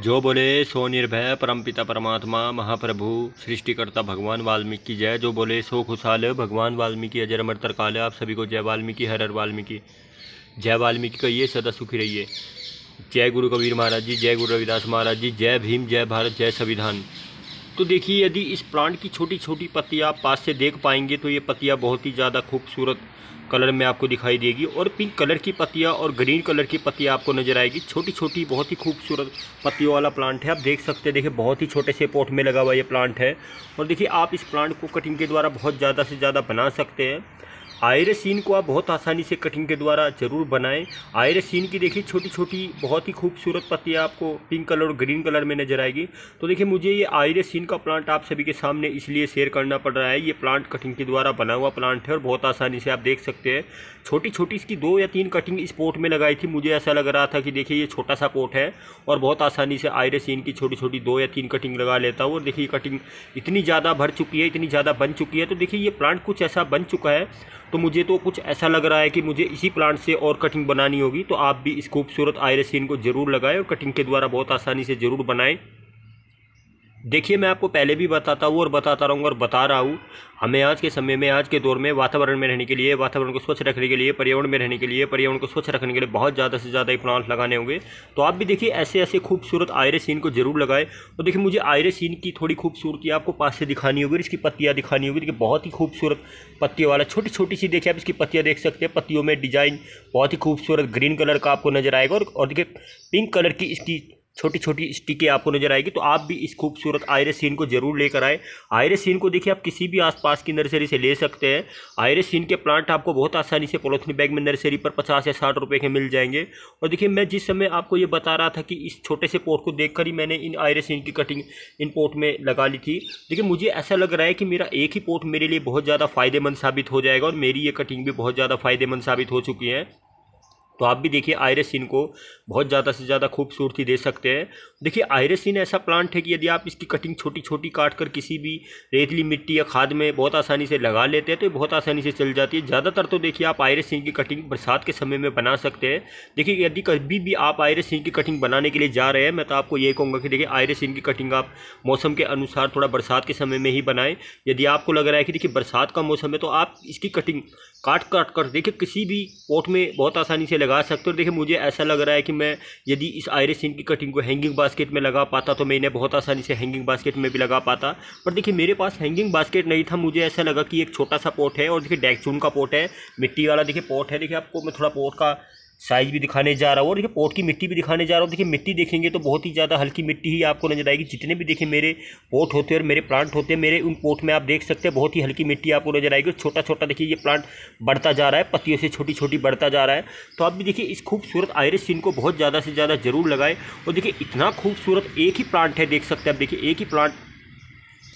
जो बोले सो निर्भय परमपिता परमात्मा महाप्रभु सृष्टिकर्ता भगवान वाल्मीकि की जय जो बोले सो खुशहाल भगवान वाल्मीकि अजर अमर तरकाल आप सभी को जय वाल्मीकि हर हर वाल्मीकि जय वाल्मीकि कहिए सदा सुखी रहिए जय गुरु कबीर महाराज जी जय गुरु रविदास महाराज जी जय भीम जय भारत जय संविधान तो देखिए यदि इस प्लांट की छोटी छोटी पत्तियाँ आप पास से देख पाएंगे तो ये पत्तियाँ बहुत ही ज़्यादा खूबसूरत कलर में आपको दिखाई देगी और पिंक कलर की पत्तियाँ और ग्रीन कलर की पत्तियाँ आपको नज़र आएगी छोटी छोटी बहुत ही खूबसूरत पत्तियों वाला प्लांट है आप देख सकते हैं देखिए बहुत ही छोटे से पोट में लगा हुआ ये प्लांट है और देखिए आप इस प्लांट को कटिंग के द्वारा बहुत ज़्यादा से ज़्यादा बना सकते हैं आयरसीन को आप बहुत आसानी से कटिंग के द्वारा ज़रूर बनाएं आयरसीन की देखिए छोटी छोटी बहुत ही खूबसूरत पत्तियाँ आपको पिंक कलर और ग्रीन कलर में नजर आएगी तो देखिए मुझे ये आयरसीन का प्लांट आप सभी के सामने इसलिए शेयर करना पड़ रहा है ये प्लांट कटिंग के द्वारा बना हुआ प्लांट है और बहुत आसानी से आप देख सकते हैं छोटी छोटी इसकी दो या तीन कटिंग इस पोट में लगाई थी मुझे ऐसा लग रहा था कि देखिए ये छोटा सा पोट है और बहुत आसानी से आयरसीन की छोटी छोटी दो या तीन कटिंग लगा लेता हूँ और देखिए कटिंग इतनी ज़्यादा भर चुकी है इतनी ज़्यादा बन चुकी है तो देखिए ये प्लांट कुछ ऐसा बन चुका है तो मुझे तो कुछ ऐसा लग रहा है कि मुझे इसी प्लांट से और कटिंग बनानी होगी तो आप भी इस खूबसूरत आयरसिन को ज़रूर लगाएं और कटिंग के द्वारा बहुत आसानी से ज़रूर बनाएं देखिए मैं आपको पहले भी बताता हूँ और बताता रहूँगा और बता रहा हूँ हमें आज के समय में आज के दौर में वातावरण में रहने के लिए वातावरण को स्वच्छ रखने के लिए पर्यावरण में रहने के लिए पर्यावरण को स्वच्छ रखने के लिए बहुत ज़्यादा से ज़्यादा प्लांट लगाने होंगे तो आप भी देखिए ऐसे ऐसे खूबसूरत आयरे सीन को जरूर लगाए और देखिए मुझे आयरे सीन की थोड़ी खूबसूरती आपको पास से दिखानी होगी इसकी पत्तियाँ दिखानी होगी देखिए बहुत ही खूबसूरत पत्तियों वाला छोटी छोटी सी देखिए आप इसकी पत्तियाँ देख सकते हैं पत्तियों में डिजाइन बहुत ही खूबसूरत ग्रीन कलर का आपको नजर आएगा और देखिए पिंक कलर की इसकी छोटी छोटी स्टिकें आपको नजर आएगी तो आप भी इस खूबसूरत आयरस सीन को जरूर लेकर आए आयरस सीन को देखिए आप किसी भी आसपास की नर्सरी से ले सकते हैं आयरस सीन के प्लांट आपको बहुत आसानी से पॉलीथिन बैग में नर्सरी पर पचास या साठ रुपये के मिल जाएंगे और देखिए मैं जिस समय आपको ये बता रहा था कि इस छोटे से पोर्ट को देख ही मैंने इन आयरस सीन की कटिंग इन पोर्ट में लगा ली थी देखिए मुझे ऐसा लग रहा है कि मेरा एक ही पोर्ट मेरे लिए बहुत ज़्यादा फायदेमंद साबित हो जाएगा और मेरी ये कटिंग भी बहुत ज़्यादा फायदेमंद साबित हो चुकी है तो आप भी देखिए आयरेसिन को बहुत ज़्यादा से ज़्यादा खूबसूरती दे सकते हैं देखिए आयरेसिन ऐसा प्लांट है कि यदि आप इसकी कटिंग छोटी छोटी काट कर किसी भी रेतली मिट्टी या खाद में बहुत आसानी से लगा लेते हैं तो ये बहुत आसानी से चल जाती है ज़्यादातर तो देखिए आप आयरेसिन की कटिंग बरसात के समय में बना सकते हैं देखिए यदि कभी भी आप आयरेसिन की कटिंग बनाने के लिए जा रहे हैं मैं तो आपको ये कहूँगा कि देखिए आयरेसिन की कटिंग आप मौसम के अनुसार थोड़ा बरसात के समय में ही बनाएँ यदि आपको लग रहा है कि देखिए बरसात का मौसम है तो आप इसकी कटिंग काट काट कर देखिए किसी भी पोट में बहुत आसानी से लगा लगा सकते हो देखिए मुझे ऐसा लग रहा है कि मैं यदि इस आयरिस सीन की कटिंग को हैंगिंग बास्केट में लगा पाता तो मैं इन्हें बहुत आसानी से हैंगिंग बास्केट में भी लगा पाता पर देखिए मेरे पास हैंगिंग बास्केट नहीं था मुझे ऐसा लगा कि एक छोटा सा पोट है और देखिए डैक्चून का पोट है मिट्टी वाला देखिए पोट है देखिए आपको मैं थोड़ा पोट का साइज भी दिखाने जा रहा हूँ और देखिए पोट की मिट्टी भी दिखाने जा रहा हूँ देखिए मिट्टी देखेंगे तो बहुत ही ज़्यादा हल्की मिट्टी ही आपको नजर आएगी जितने भी देखिए मेरे पोट होते हैं और मेरे प्लांट होते हैं मेरे उन पोट में आप देख सकते हैं बहुत ही हल्की मिट्टी आपको नजर आएगी और छोटा छोटा देखिए ये प्लांट बढ़ता जा रहा है पत्तियों से छोटी छोटी बढ़ता जा रहा है तो आप भी देखिए इस खूबसूरत आयरिस सीन को बहुत ज़्यादा से ज़्यादा जरूर लगाएं और देखिए इतना खूबसूरत एक ही प्लांट है देख सकते हैं आप देखिए एक ही प्लांट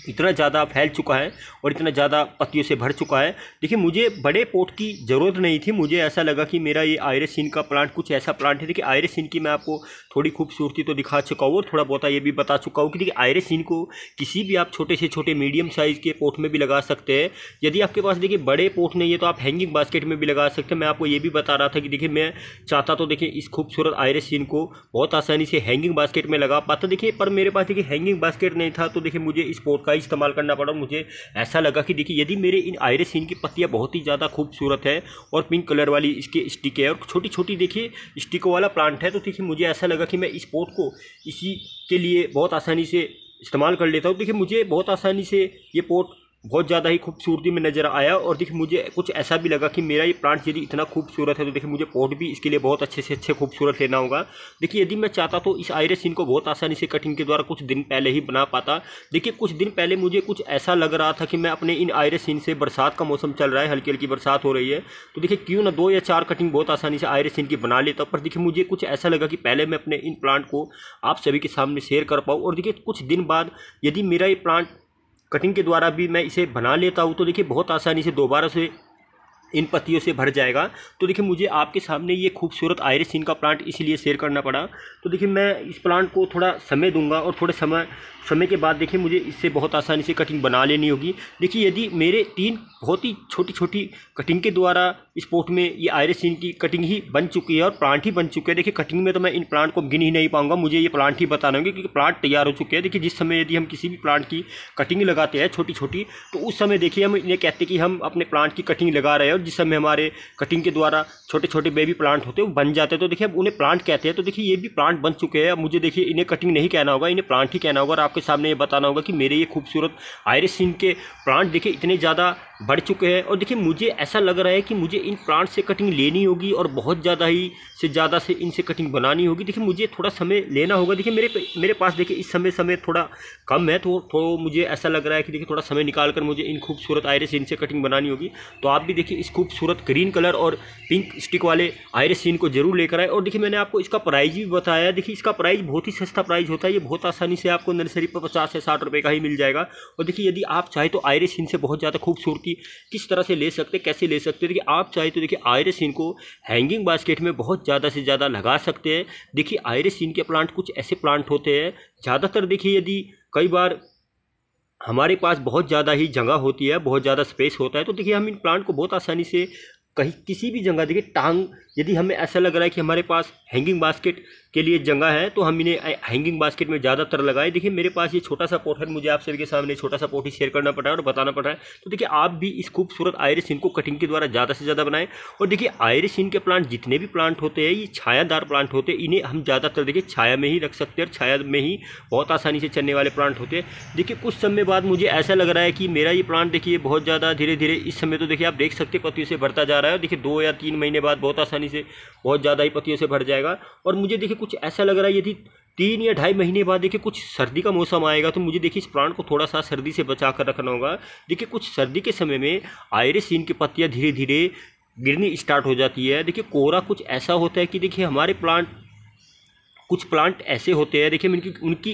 इतना ज़्यादा फैल चुका है और इतना ज़्यादा पत्तियों से भर चुका है देखिए मुझे बड़े पोट की ज़रूरत नहीं थी मुझे ऐसा लगा कि मेरा ये आयरसिन का प्लांट कुछ ऐसा प्लांट है देखिए आयरसिन की मैं आपको थोड़ी खूबसूरती तो दिखा चुका हूँ और थोड़ा बहुत ये भी बता चुका हूँ कि देखिए आयरसिन को किसी भी आप छोटे से छोटे मीडियम साइज़ के पोट में भी लगा सकते हैं यदि आपके पास देखिए बड़े पोट नहीं है तो आप हैंगिंग बास्केट में भी लगा सकते हैं मैं आपको ये भी बता रहा था कि देखिए मैं चाहता तो देखिए इस खूबसूरत आयरसिन को बहुत आसानी से हैंगिंग बास्केट में लगा पाता देखिए पर मेरे पास देखिए हैंगिंग बास्केट नहीं था तो देखिए मुझे इस पोट का इस्तेमाल करना पड़ा मुझे ऐसा लगा कि देखिए यदि मेरे इन आयरस हीन की पत्तियाँ बहुत ही ज़्यादा खूबसूरत है और पिंक कलर वाली इसके स्टिक है और छोटी छोटी देखिए स्टिकों वाला प्लांट है तो देखिए मुझे ऐसा लगा कि मैं इस पोट को इसी के लिए बहुत आसानी से इस्तेमाल कर लेता हूँ देखिए मुझे बहुत आसानी से ये पोट बहुत ज़्यादा ही खूबसूरती में नज़र आया और देखिए मुझे कुछ ऐसा भी लगा कि मेरा ये प्लांट यदि इतना खूबसूरत है तो देखिए मुझे पॉट भी इसके लिए बहुत अच्छे से अच्छे खूबसूरत लेना होगा देखिए यदि मैं चाहता तो इस आयरस इनको बहुत आसानी से कटिंग के द्वारा कुछ दिन पहले ही बना पाता देखिए कुछ दिन पहले मुझे कुछ ऐसा लग रहा था कि मैं अपने इन आयरस इन से बरसात का मौसम चल रहा है हल्की हल्की बरसात हो रही है तो देखिए क्यों ना दो या चार कटिंग बहुत आसानी से आयरस इनकी की बना लेता पर देखिए मुझे कुछ ऐसा लगा कि पहले मैं अपने इन प्लांट को आप सभी के सामने शेयर कर पाऊँ और देखिए कुछ दिन बाद यदि मेरा ये प्लांट कटिंग के द्वारा भी मैं इसे बना लेता हूँ तो देखिए बहुत आसानी से दोबारा से इन पत्तियों से भर जाएगा तो देखिए मुझे आपके सामने ये खूबसूरत आयरिस इनका का प्लांट इसीलिए शेयर करना पड़ा तो देखिए मैं इस प्लांट को थोड़ा समय दूंगा और थोड़े समय समय के बाद देखिए मुझे इससे बहुत आसानी से कटिंग बना लेनी होगी देखिए यदि मेरे तीन बहुत ही छोटी छोटी कटिंग के द्वारा इस पोट में ये आयरस सीन की कटिंग ही बन चुकी है और प्लांट ही बन चुके हैं देखिए कटिंग में तो मैं इन प्लांट को गिन ही नहीं पाऊंगा मुझे ये प्लांट ही बताना होगा क्योंकि प्लांट तैयार हो चुके हैं देखिए जिस समय यदि हम किसी भी प्लांट की कटिंग लगाते हैं छोटी छोटी तो उस समय देखिए हम इन्हें कहते हैं कि हम अपने प्लांट की कटिंग लगा रहे हैं और जिस समय हमारे कटिंग के द्वारा छोटे छोटे बेबी प्लांट होते हैं बन जाते हैं तो देखिए अब उन्हें प्लांट कहते हैं तो देखिए ये भी प्लांट बन चुके हैं अब मुझे देखिए इन्हें कटिंग नहीं कहना होगा इन्हें प्लांट ही कहना होगा और आप आपके सामने ये बताना होगा कि मेरे ये खूबसूरत आयरिस सीन के प्लांट देखिए इतने ज़्यादा बढ़ चुके हैं और देखिए मुझे ऐसा लग रहा है कि मुझे इन प्लांट से कटिंग लेनी होगी और बहुत ज़्यादा ही से ज़्यादा से इनसे कटिंग बनानी होगी देखिए मुझे थोड़ा समय लेना होगा देखिए मेरे मेरे पास देखिए इस समय समय थोड़ा कम है तो तो मुझे ऐसा लग रहा है कि देखिए थोड़ा समय निकाल कर मुझे इन खूबसूरत आयरस इनसे कटिंग बनानी होगी तो आप भी देखिए इस खूबसूरत ग्रीन कलर और पिंक स्टिक वाले आयरस इन को ज़रूर लेकर आए और देखिए मैंने आपको इसका प्राइज़ भी बताया देखिए इसका प्राइज़ बहुत ही सस्ता प्राइज़ होता है ये बहुत आसानी से आपको नर्सरी पर पचास से साठ रुपये का ही मिल जाएगा और देखिए यदि आप चाहे तो आयरस इनसे बहुत ज़्यादा खूबसूरत कि किस तरह से ले सकते कैसे ले सकते देखिए आप चाहे तो देखिए आयरस इनको हैंगिंग बास्केट में बहुत ज़्यादा से ज़्यादा लगा सकते हैं देखिए आयरस इनके प्लांट कुछ ऐसे प्लांट होते हैं ज़्यादातर देखिए यदि कई बार हमारे पास बहुत ज़्यादा ही जगह होती है बहुत ज़्यादा स्पेस होता है तो देखिए हम इन प्लांट को बहुत आसानी से कहीं किसी भी जगह देखिए टांग यदि हमें ऐसा लग रहा है कि हमारे पास हैंगिंग बास्केट के लिए जगह है तो हम इन्हें हैंगिंग बास्केट में ज़्यादातर लगाए देखिए मेरे पास ये छोटा सा पोट है मुझे आप सभी के सामने छोटा सा पोट ही शेयर करना पड़ रहा है और बताना पड़ रहा है तो देखिए आप भी इस खूबसूरत आयरिस इनको कटिंग के द्वारा ज़्यादा से ज़्यादा बनाएं और देखिए आयरिस इनके प्लांट जितने भी प्लांट होते हैं ये छायादार प्लांट होते हैं इन्हें हम ज़्यादातर देखिए छाया में ही रख सकते हैं और छाया में ही बहुत आसानी से चलने वाले प्लांट होते हैं देखिए कुछ समय बाद मुझे ऐसा लग रहा है कि मेरा ये प्लांट देखिए बहुत ज़्यादा धीरे धीरे इस समय तो देखिए आप देख सकते हैं पतियों से भरता जा रहा है देखिए दो या तीन महीने बाद बहुत आसानी से बहुत ज़्यादा ही पतियों से भर जाएगा और मुझे देखिए कुछ ऐसा लग रहा है यदि तीन या ढाई महीने बाद देखिए कुछ सर्दी का मौसम आएगा तो मुझे देखिए इस प्लांट को थोड़ा सा सर्दी से बचा कर रखना होगा देखिए कुछ सर्दी के समय में आयरिस की पत्तियाँ धीरे धीरे गिरनी स्टार्ट हो जाती है देखिए कोहरा कुछ ऐसा होता है कि देखिए हमारे प्लांट कुछ प्लांट ऐसे होते हैं देखिए उनकी उनकी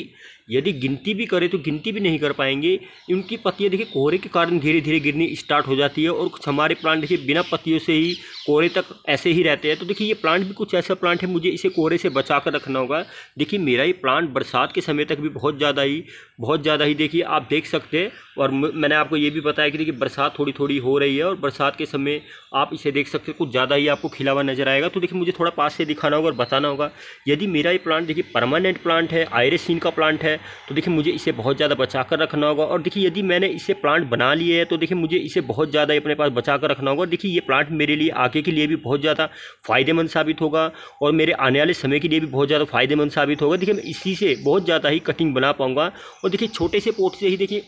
यदि गिनती भी करें तो गिनती भी नहीं कर पाएंगे उनकी पत्तियाँ देखिए कोहरे के कारण धीरे धीरे गिरनी स्टार्ट हो जाती है और कुछ हमारे प्लांट देखिए बिना पत्तियों से ही कोहरे तक ऐसे ही रहते हैं तो देखिए ये प्लांट भी कुछ ऐसा प्लांट है मुझे इसे कोहरे से बचा कर रखना होगा देखिए मेरा ये प्लांट बरसात के समय तक भी बहुत ज़्यादा ही बहुत ज़्यादा ही देखिए आप देख सकते हैं और मैंने आपको ये भी बताया कि देखिए बरसात थोड़ी थोड़ी हो रही है और बरसात के समय आप इसे देख सकते हैं कुछ ज़्यादा ही आपको खिला हुआ नजर आएगा तो देखिए मुझे थोड़ा पास से दिखाना होगा और बताना होगा यदि मेरा ये प्लांट देखिए परमानेंट प्लांट है आयरसिन का प्लांट है है तो देखिए मुझे इसे बहुत ज़्यादा बचा कर रखना होगा और देखिए यदि मैंने इसे प्लांट बना लिए है तो देखिए मुझे इसे बहुत ज़्यादा अपने पास बचा कर रखना होगा देखिए ये प्लांट मेरे लिए आगे के लिए भी बहुत ज़्यादा फायदेमंद साबित होगा और मेरे आने वाले समय के लिए भी बहुत ज़्यादा फायदेमंद साबित होगा देखिए मैं इसी से बहुत ज़्यादा ही कटिंग बना पाऊँगा और देखिए छोटे से पोट से ही देखिए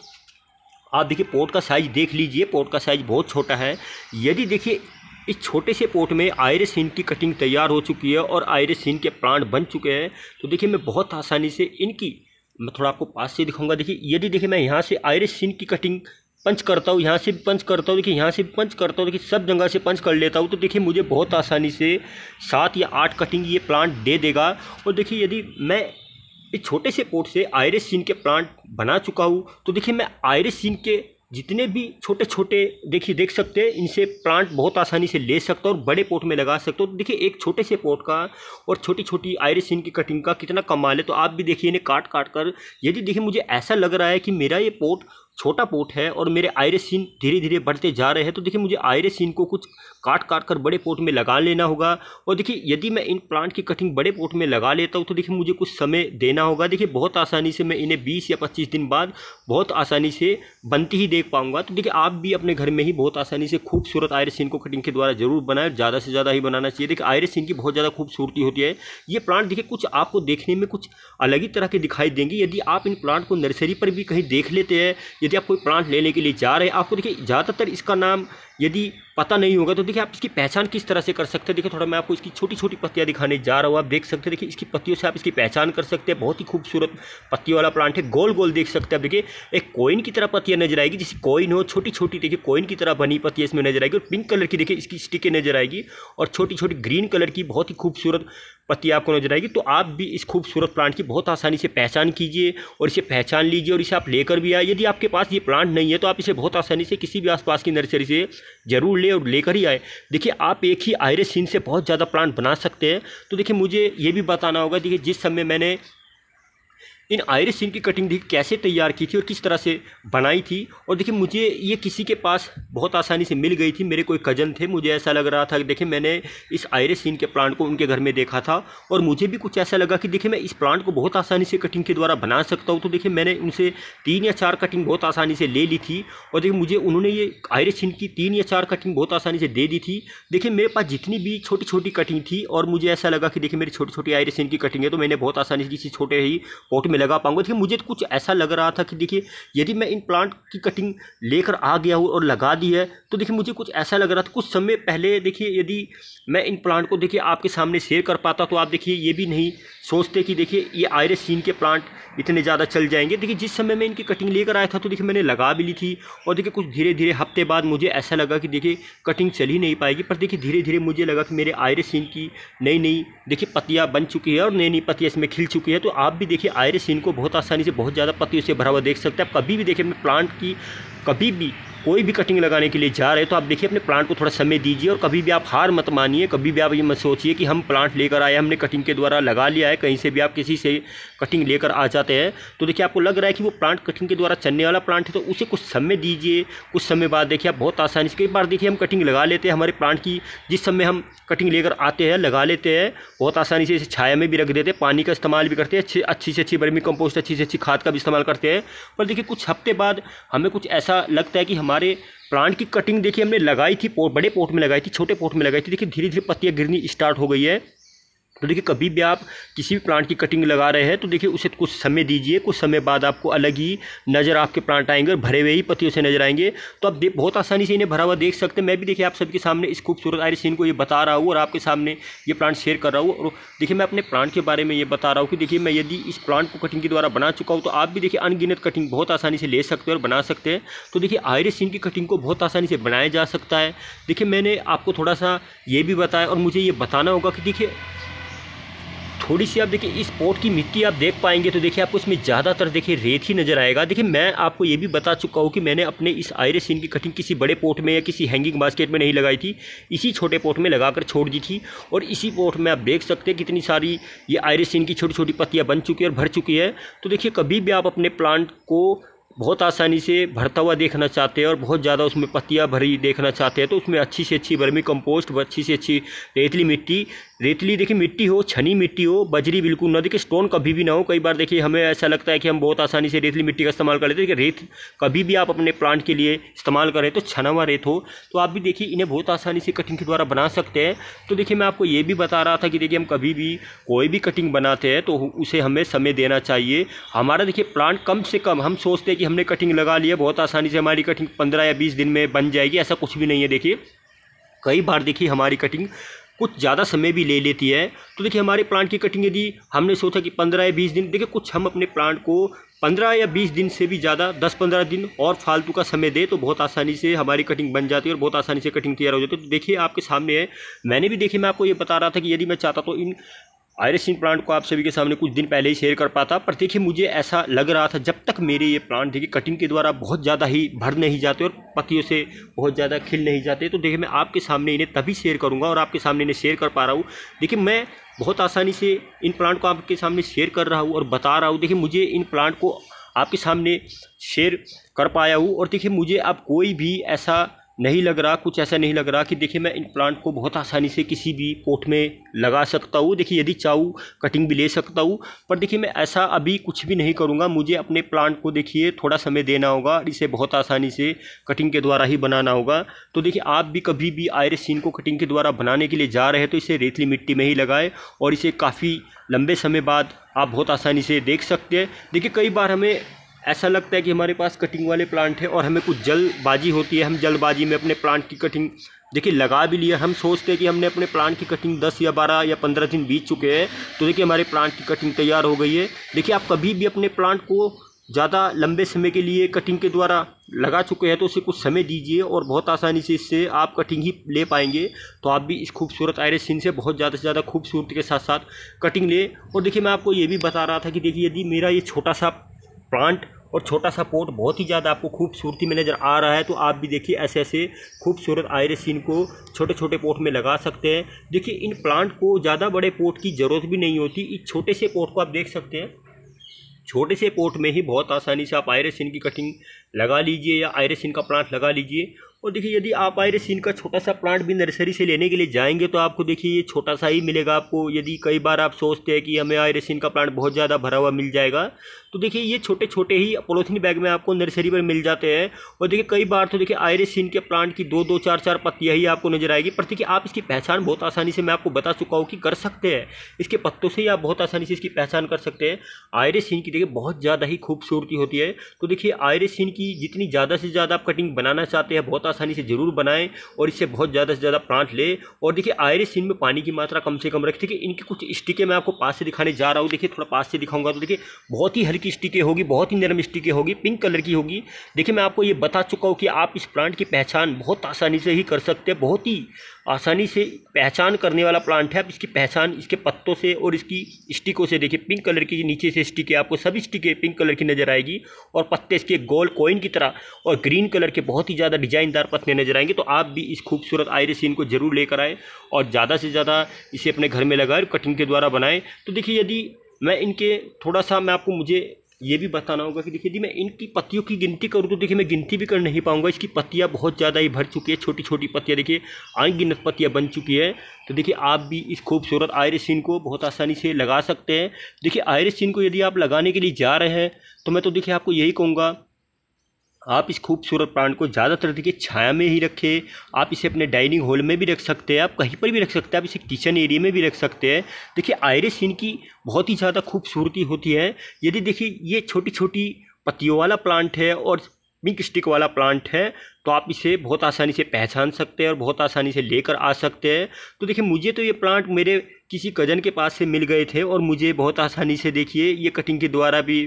आप देखिए पोर्ट का साइज़ देख लीजिए पोर्ट का साइज़ बहुत छोटा है यदि देखिए इस छोटे से पोट में आयरस हिंड की कटिंग तैयार हो चुकी है और आयरस हिंड के प्लांट बन चुके हैं तो देखिए मैं बहुत आसानी से इनकी मैं थोड़ा आपको पास से दिखाऊंगा देखिए यदि देखिए मैं यहाँ से आयरिस सिन की कटिंग पंच करता हूँ यहाँ से भी पंच करता हूँ देखिए यहाँ से भी पंच करता हूँ देखिए सब जगह से पंच कर लेता हूँ तो देखिए मुझे बहुत आसानी से सात या आठ कटिंग ये प्लांट दे देगा और देखिए यदि मैं इस छोटे से पोट से आयरिस सीन के प्लांट बना चुका हूँ तो देखिए मैं आयरिस सीन के जितने भी छोटे छोटे देखिए देख सकते हैं इनसे प्लांट बहुत आसानी से ले सकते हो और बड़े पोट में लगा सकते हो तो देखिए एक छोटे से पोट का और छोटी छोटी आयरिस इनकी कटिंग का कितना कमाल है तो आप भी देखिए इन्हें काट काट कर यदि देखिए मुझे ऐसा लग रहा है कि मेरा ये पोट छोटा पोट है और मेरे आयरस इन धीरे धीरे बढ़ते जा रहे हैं तो देखिए मुझे आयरस इन को कुछ काट काट कर बड़े पोट में लगा लेना होगा और देखिए यदि मैं इन प्लांट की कटिंग बड़े पोट में लगा लेता हूँ तो देखिए मुझे कुछ समय देना होगा देखिए बहुत आसानी से मैं इन्हें बीस या पच्चीस दिन बाद बहुत आसानी से बनती ही देख पाऊँगा तो देखिए आप भी अपने घर में ही बहुत आसानी से खूबसूरत आयरस इनको कटिंग के द्वारा जरूर बनाए ज़्यादा से ज़्यादा ही बनाना चाहिए देखिए आयरस इनकी बहुत ज़्यादा खूबसूरती होती है ये प्लांट देखिए कुछ आपको देखने में कुछ अलग ही तरह के दिखाई देंगे यदि आप इन प्लांट को नर्सरी पर भी कहीं देख लेते हैं यदि आप कोई प्लांट लेने के लिए जा रहे हैं आपको देखिए ज़्यादातर इसका नाम यदि पता नहीं होगा तो देखिए आप इसकी पहचान किस तरह से कर सकते हैं देखिए थोड़ा मैं आपको इसकी छोटी छोटी पत्तियाँ दिखाने जा रहा हूँ आप देख सकते हैं देखिए इसकी पत्तियों से आप इसकी पहचान कर सकते हैं बहुत ही खूबसूरत पत्ती वाला प्लांट है गोल गोल देख सकते हैं आप देखिए एक कोइन की तरह पत्तियाँ नजर आएगी जिसकी कोइन हो छोटी छोटी देखिए कोइन की तरह बनी पत्तियाँ इसमें नजर आएगी और पिंक कलर की देखिए इसकी स्टिकें नजर आएगी और छोटी छोटी ग्रीन कलर की बहुत ही खूबसूरत पत्ती आपको नजर आएगी तो आप भी इस खूबसूरत प्लांट की बहुत आसानी से पहचान कीजिए और इसे पहचान लीजिए और इसे आप लेकर भी आए यदि आपके पास ये प्लांट नहीं है तो आप इसे बहुत आसानी से किसी भी आसपास की नर्सरी से ज़रूर ले और लेकर ही आए देखिए आप एक ही आयरस सीन से बहुत ज़्यादा प्लांट बना सकते हैं तो देखिए मुझे ये भी बताना होगा देखिए जिस समय मैंने इन आयरिश सीन की कटिंग देखिए कैसे तैयार की थी और किस तरह से बनाई थी और देखिए मुझे ये किसी के पास बहुत आसानी से मिल गई थी मेरे कोई कज़न थे मुझे ऐसा लग रहा था कि देखिए मैंने इस आयरिश सीन के प्लांट को उनके घर में देखा था और मुझे भी कुछ ऐसा लगा कि देखिए मैं इस प्लांट को बहुत आसानी से कटिंग के द्वारा बना सकता हूँ तो देखिए मैंने उनसे तीन या चार कटिंग बहुत आसानी से ले ली थी और देखिए मुझे उन्होंने ये आयरिश सीन की तीन या चार कटिंग बहुत आसानी से दे दी थी देखिए मेरे पास जितनी भी छोटी छोटी कटिंग थी और मुझे ऐसा लगा कि देखिए मेरी छोटी छोटी आयरिश सीन की कटिंग है तो मैंने बहुत आसानी से किसी छोटे ही पॉट में लगा पाऊंगा देखिए मुझे कुछ ऐसा लग रहा था कि देखिए यदि मैं इन प्लांट की कटिंग लेकर आ गया हूँ और लगा दी है तो देखिए मुझे कुछ ऐसा लग रहा था कुछ समय पहले देखिए यदि मैं इन प्लांट को देखिए आपके सामने शेयर कर पाता तो आप देखिए ये भी नहीं सोचते कि देखिए ये आयरस सीन के प्लांट इतने ज़्यादा चल जाएंगे देखिए जिस समय मैं इनकी कटिंग लेकर आया था तो देखिए मैंने लगा भी ली थी और देखिए कुछ धीरे धीरे हफ्ते बाद मुझे ऐसा लगा कि देखिए कटिंग चल ही नहीं पाएगी पर देखिए धीरे धीरे मुझे लगा कि मेरे आयरस सीन की नई नई देखिए पत्तियाँ बन चुकी है और नई नई पत्तियाँ इसमें खिल चुकी है तो आप भी देखिए आयरस सीन को बहुत आसानी से बहुत ज़्यादा पत्तियों से भरा हुआ देख सकते हैं आप कभी भी देखिए मैं प्लांट की कभी भी कोई भी कटिंग लगाने के लिए जा रहे हो तो आप देखिए अपने प्लांट को थोड़ा समय दीजिए और कभी भी आप हार मत मानिए कभी भी आप ये मत सोचिए कि हम प्लांट लेकर आए हमने कटिंग के द्वारा लगा लिया है कहीं से भी आप किसी से कटिंग लेकर आ जाते हैं तो देखिए आपको लग रहा है कि वो प्लांट कटिंग के द्वारा चलने वाला प्लांट है तो उसे कुछ समय दीजिए कुछ समय बाद देखिए आप बहुत आसानी से कई बार देखिए हम कटिंग लगा लेते हैं हमारे प्लांट की जिस समय हम कटिंग लेकर आते हैं लगा लेते हैं बहुत आसानी से इसे छाया में भी रख देते हैं पानी का इस्तेमाल भी करते हैं अच्छी अच्छी से अच्छी बर्मी कंपोस्ट अच्छी से अच्छी खाद का भी इस्तेमाल करते हैं पर देखिए कुछ हफ्ते बाद हमें कुछ ऐसा लगता है कि हमारे हमारे प्लांट की कटिंग देखिए हमने लगाई थी पोर्ट बड़े पोट में लगाई थी छोटे पोट में लगाई थी देखिए धीरे धीरे पत्तियाँ गिरनी स्टार्ट हो गई है तो देखिए कभी भी आप किसी भी प्लांट की कटिंग लगा रहे हैं तो देखिए उसे कुछ समय दीजिए कुछ समय बाद आपको अलग ही नज़र आपके प्लांट आएंगे और भरे हुए ही पतियों से नजर आएंगे तो आप बहुत आसानी से इन्हें भरा हुआ देख सकते हैं मैं भी देखिए आप सबके सामने इस खूबसूरत आयरिस सीन को ये बता रहा हूँ और आपके सामने ये प्लांट शेयर कर रहा हूँ और देखिए मैं अपने प्लांट के बारे में ये बता रहा हूँ कि देखिए मैं यदि इस प्लांट को कटिंग के द्वारा बना चुका हूँ तो आप भी देखिए अनगिनत कटिंग बहुत आसानी से ले सकते हैं और बना सकते हैं तो देखिए आयरिस सीन की कटिंग को बहुत आसानी से बनाया जा सकता है देखिए मैंने आपको थोड़ा सा ये भी बताया और मुझे ये बताना होगा कि देखिए थोड़ी सी आप देखिए इस पोर्ट की मिट्टी आप देख पाएंगे तो देखिए आपको इसमें ज़्यादातर देखिए रेत ही नजर आएगा देखिए मैं आपको ये भी बता चुका हूँ कि मैंने अपने इस आयरस सीन की कटिंग किसी बड़े पोर्ट में या किसी हैंगिंग बास्केट में नहीं लगाई थी इसी छोटे पोर्ट में लगा छोड़ दी थी और इसी पोर्ट में आप देख सकते हैं कितनी सारी ये आयरस सीन की छोटी छोटी पत्तियाँ बन चुकी है और भर चुकी है तो देखिए कभी भी आप अपने प्लांट को बहुत आसानी से भरता हुआ देखना चाहते हैं और बहुत ज़्यादा उसमें पत्तियाँ भरी देखना चाहते हैं तो उसमें अच्छी से अच्छी वर्मी कंपोस्ट अच्छी से अच्छी रेतली मिट्टी रेतली देखिए मिट्टी हो छनी मिट्टी हो बजरी बिल्कुल ना देखिए स्टोन कभी भी ना हो कई बार देखिए हमें ऐसा लगता है कि हम बहुत आसानी से रेतली मिट्टी का इस्तेमाल कर लेते हैं देखिए रेत कभी भी आप अपने प्लांट के लिए इस्तेमाल करें तो छना हुआ रेत हो तो आप भी देखिए इन्हें बहुत आसानी से कटिंग के द्वारा बना सकते हैं तो देखिए मैं आपको ये भी बता रहा था कि देखिए हम कभी भी कोई भी कटिंग बनाते हैं तो उसे हमें समय देना चाहिए हमारा देखिए प्लांट कम से कम हम सोचते हैं कि हमने कटिंग लगा लिया बहुत आसानी से हमारी कटिंग पंद्रह या बीस दिन में बन जाएगी ऐसा कुछ भी नहीं है देखिए कई बार देखिए हमारी कटिंग कुछ ज़्यादा समय भी ले लेती है तो देखिए हमारे प्लांट की कटिंग यदि हमने सोचा कि पंद्रह या बीस दिन देखिए कुछ हम अपने प्लांट को पंद्रह या बीस दिन से भी ज़्यादा दस पंद्रह दिन और फालतू का समय दे तो बहुत आसानी से हमारी कटिंग बन जाती है और बहुत आसानी से कटिंग तैयार हो जाती है तो देखिए आपके सामने है मैंने भी देखिए मैं आपको ये बता रहा था कि यदि मैं चाहता तो इन आयरस इन प्लांट को आप सभी के सामने कुछ दिन पहले ही शेयर कर पाता पर देखिए मुझे ऐसा लग रहा था जब तक मेरे ये प्लांट देखिए कटिंग के द्वारा बहुत ज़्यादा ही भर नहीं जाते और पत्तियों से बहुत ज़्यादा खिल नहीं जाते तो देखिए मैं आपके सामने इन्हें तभी शेयर करूँगा और आपके सामने इन्हें शेयर कर पा रहा हूँ देखिए मैं बहुत आसानी से इन प्लांट को आपके सामने शेयर कर रहा हूँ और बता रहा हूँ देखिए मुझे इन प्लांट को आपके सामने शेयर कर पाया हूँ और देखिए मुझे अब कोई भी ऐसा नहीं लग रहा कुछ ऐसा नहीं लग रहा कि देखिए मैं इन प्लांट को बहुत आसानी से किसी भी पोट में लगा सकता हूँ देखिए यदि चाहूँ कटिंग भी ले सकता हूँ पर देखिए मैं ऐसा अभी कुछ भी नहीं करूँगा मुझे अपने प्लांट को देखिए थोड़ा समय देना होगा और इसे बहुत आसानी से कटिंग के द्वारा ही बनाना होगा तो देखिए आप भी कभी भी आयरसीन को कटिंग के द्वारा बनाने के लिए जा रहे हैं तो इसे रेतली मिट्टी में ही लगाएँ और इसे काफ़ी लंबे समय बाद आप बहुत आसानी से देख सकते हैं देखिए कई बार हमें ऐसा लगता है कि हमारे पास कटिंग वाले प्लांट है और हमें कुछ जल्दबाजी होती है हम जल्दबाजी में अपने प्लांट की कटिंग देखिए लगा भी लिया हम सोचते हैं कि हमने अपने प्लांट की कटिंग 10 या 12 या 15 दिन बीत चुके हैं तो देखिए हमारे प्लांट की कटिंग तैयार हो गई है देखिए आप कभी भी अपने प्लांट को ज़्यादा लंबे समय के लिए कटिंग के द्वारा लगा चुके हैं तो उसे कुछ समय दीजिए और बहुत आसानी से इससे आप कटिंग ही ले पाएंगे तो आप भी इस खूबसूरत आयरस सीन से बहुत ज़्यादा से ज़्यादा खूबसूरती के साथ साथ कटिंग ले और देखिए मैं आपको ये भी बता रहा था कि देखिए यदि मेरा ये छोटा सा प्लांट और छोटा सा पोट बहुत ही ज़्यादा आपको खूबसूरती में नज़र आ रहा है तो आप भी देखिए ऐसे ऐसे खूबसूरत आयरसिन को छोटे छोटे पोट में लगा सकते हैं देखिए इन प्लांट को ज़्यादा बड़े पोट की ज़रूरत भी नहीं होती इस छोटे से पोट को आप देख सकते हैं छोटे से पोट में ही बहुत आसानी से आप आयरसिन की कटिंग लगा लीजिए या आयरसिन का प्लांट लगा लीजिए और देखिए यदि आप आयरसिन का छोटा सा प्लांट भी नर्सरी से लेने के लिए जाएंगे तो आपको देखिए ये छोटा सा ही मिलेगा आपको यदि कई बार आप सोचते हैं कि हमें आयरसिन का प्लांट बहुत ज़्यादा भरा हुआ मिल जाएगा तो देखिए ये छोटे छोटे ही पोलोथीन बैग में आपको नर्सरी पर मिल जाते हैं और देखिए कई बार तो देखिए आयरसिन के प्लांट की दो दो चार चार पत्तियाँ ही आपको नजर आएगी पर देखिए आप इसकी पहचान बहुत आसानी से मैं आपको बता चुका हूँ कि कर सकते हैं इसके पत्तों से ही आप बहुत आसानी से इसकी पहचान कर सकते हैं आयरसिन की देखिए बहुत ज़्यादा ही खूबसूरती होती है तो देखिए आयरसिन की जितनी ज़्यादा से ज़्यादा आप कटिंग बनाना चाहते हैं बहुत आसानी से ज़रूर बनाएं और इससे बहुत ज़्यादा से ज़्यादा प्लांट ले और देखिए आयरिस इन में पानी की मात्रा कम से कम रखें देखिए इनकी कुछ स्टिकें मैं आपको पास से दिखाने जा रहा हूँ देखिए थोड़ा पास से दिखाऊंगा तो देखिए बहुत ही हल्की स्टिकें होगी बहुत ही नरम स्टिकें होगी पिंक कलर की होगी देखिए मैं आपको ये बता चुका हूँ कि आप इस प्लांट की पहचान बहुत आसानी से ही कर सकते हैं बहुत ही आसानी से पहचान करने वाला प्लांट है आप इसकी पहचान इसके पत्तों से और इसकी स्टिकों से देखिए पिंक कलर की नीचे से स्टिक है आपको सभी स्टिकें पिंक कलर की नजर आएगी और पत्ते इसके गोल कोइन की तरह और ग्रीन कलर के बहुत ही ज़्यादा डिजाइनदार पत्ते नजर आएंगे तो आप भी इस खूबसूरत आयरसिन को जरूर लेकर आएँ और ज़्यादा से ज़्यादा इसे अपने घर में लगाए कटिंग के द्वारा बनाएँ तो देखिए यदि मैं इनके थोड़ा सा मैं आपको मुझे ये भी बताना होगा कि देखिए यदि मैं इनकी पत्तियों की गिनती करूँ तो देखिए मैं गिनती भी कर नहीं पाऊंगा इसकी पत्तियाँ बहुत ज़्यादा ही भर चुकी है छोटी छोटी पत्तियाँ देखिए अनगिनत पत्तियाँ बन चुकी है तो देखिए आप भी इस खूबसूरत आयरसिन को बहुत आसानी से लगा सकते हैं देखिए आयरसिन को यदि आप लगाने के लिए जा रहे हैं तो मैं तो देखिए आपको यही कहूँगा आप इस खूबसूरत प्लांट को ज़्यादातर देखिए छाया में ही रखें आप इसे अपने डाइनिंग हॉल में भी रख सकते हैं आप कहीं पर भी रख सकते हैं आप इसे किचन एरिया में भी रख सकते हैं देखिए आयरिस इनकी बहुत ही ज़्यादा खूबसूरती होती है यदि देखिए ये छोटी छोटी पतियों वाला प्लांट है और पिंक स्टिक वाला प्लांट है तो आप इसे बहुत आसानी से पहचान सकते हैं और बहुत आसानी से लेकर आ सकते हैं तो देखिए मुझे तो ये प्लांट मेरे किसी कज़न के पास से मिल गए थे और मुझे बहुत आसानी से देखिए ये कटिंग के द्वारा भी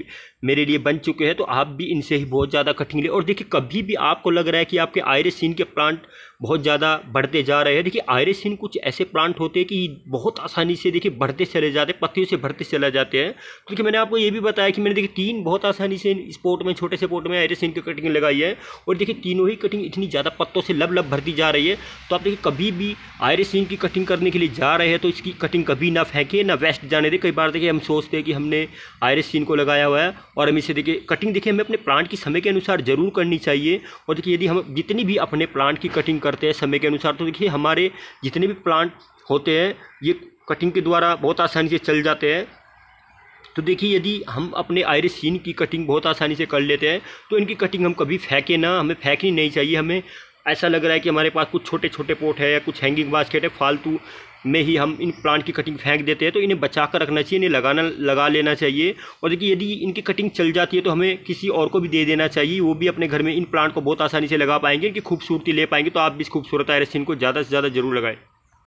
मेरे लिए बन चुके हैं तो आप भी इनसे ही बहुत ज़्यादा कटेंगे और देखिए कभी भी आपको लग रहा है कि आपके आयरसिन के प्लांट बहुत ज़्यादा बढ़ते जा रहे हैं देखिए आयरसिन कुछ ऐसे प्लांट होते हैं कि बहुत आसानी से देखिए बढ़ते चले जाते हैं पत्तियों से बढ़ते चले जाते हैं तो देखिए मैंने आपको ये भी बताया कि मैंने देखिए तीन बहुत आसानी से इस पोट में छोटे से पोट में आयरसिन की कटिंग लगाई है और देखिए तीनों ही कटिंग इतनी ज़्यादा पत्तों से लब लब भरती जा रही है तो आप देखिए कभी भी आयरसिन की कटिंग करने के लिए जा रहे हैं तो इसकी कटिंग कभी ना फेंके ना वेस्ट जाने दे कई बार देखिए हम सोचते हैं कि हमने आयरसिन को लगाया हुआ है और हमें इसे देखिए कटिंग देखिए हमें अपने प्लांट की समय के अनुसार जरूर करनी चाहिए और देखिए यदि हम जितनी भी अपने प्लांट की कटिंग करते हैं समय के अनुसार तो देखिए हमारे जितने भी प्लांट होते हैं ये कटिंग के द्वारा बहुत आसानी से चल जाते हैं तो देखिए यदि हम अपने आयरिस सीन की कटिंग बहुत आसानी से कर लेते हैं तो इनकी कटिंग हम कभी फेंके ना हमें फेंकनी नहीं चाहिए हमें ऐसा लग रहा है कि हमारे पास कुछ छोटे छोटे पोट है या कुछ हैंगिंग बास्केट है फालतू में ही हम इन प्लांट की कटिंग फेंक देते हैं तो इन्हें बचा कर रखना चाहिए इन्हें लगाना लगा लेना चाहिए और देखिए यदि इनकी कटिंग चल जाती है तो हमें किसी और को भी दे देना चाहिए वो भी अपने घर में इन प्लांट को बहुत आसानी से लगा पाएंगे इनकी खूबसूरती ले पाएंगे तो आप भी इस खूबसूरत आयरसिन को ज़्यादा से ज़्यादा जरूर लगाएं